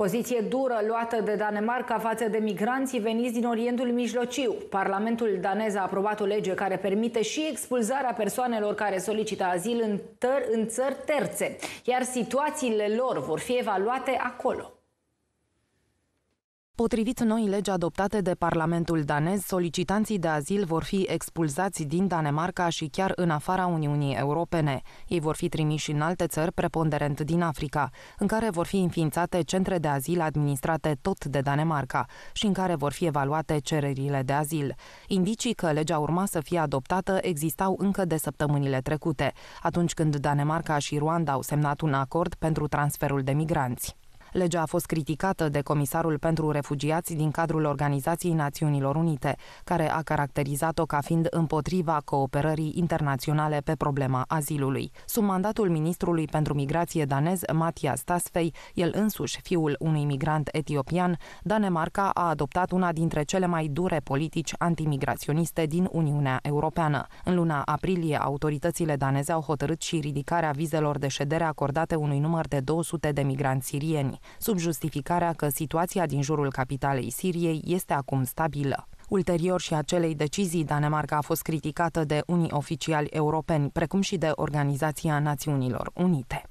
Poziție dură luată de Danemarca față de migranții veniți din Orientul Mijlociu. Parlamentul danez a aprobat o lege care permite și expulzarea persoanelor care solicită azil în, tăr- în țări terțe, iar situațiile lor vor fi evaluate acolo. Potrivit noi legi adoptate de Parlamentul danez, solicitanții de azil vor fi expulzați din Danemarca și chiar în afara Uniunii Europene. Ei vor fi trimiși în alte țări, preponderent din Africa, în care vor fi înființate centre de azil administrate tot de Danemarca și în care vor fi evaluate cererile de azil. Indicii că legea urma să fie adoptată existau încă de săptămânile trecute, atunci când Danemarca și Ruanda au semnat un acord pentru transferul de migranți. Legea a fost criticată de comisarul pentru refugiați din cadrul Organizației Națiunilor Unite, care a caracterizat-o ca fiind împotriva cooperării internaționale pe problema azilului. Sub mandatul ministrului pentru migrație danez, Matias Tasfei, el însuși fiul unui migrant etiopian, Danemarca a adoptat una dintre cele mai dure politici antimigraționiste din Uniunea Europeană. În luna aprilie, autoritățile daneze au hotărât și ridicarea vizelor de ședere acordate unui număr de 200 de migranți sirieni sub justificarea că situația din jurul capitalei Siriei este acum stabilă. Ulterior și acelei decizii, Danemarca a fost criticată de unii oficiali europeni, precum și de Organizația Națiunilor Unite.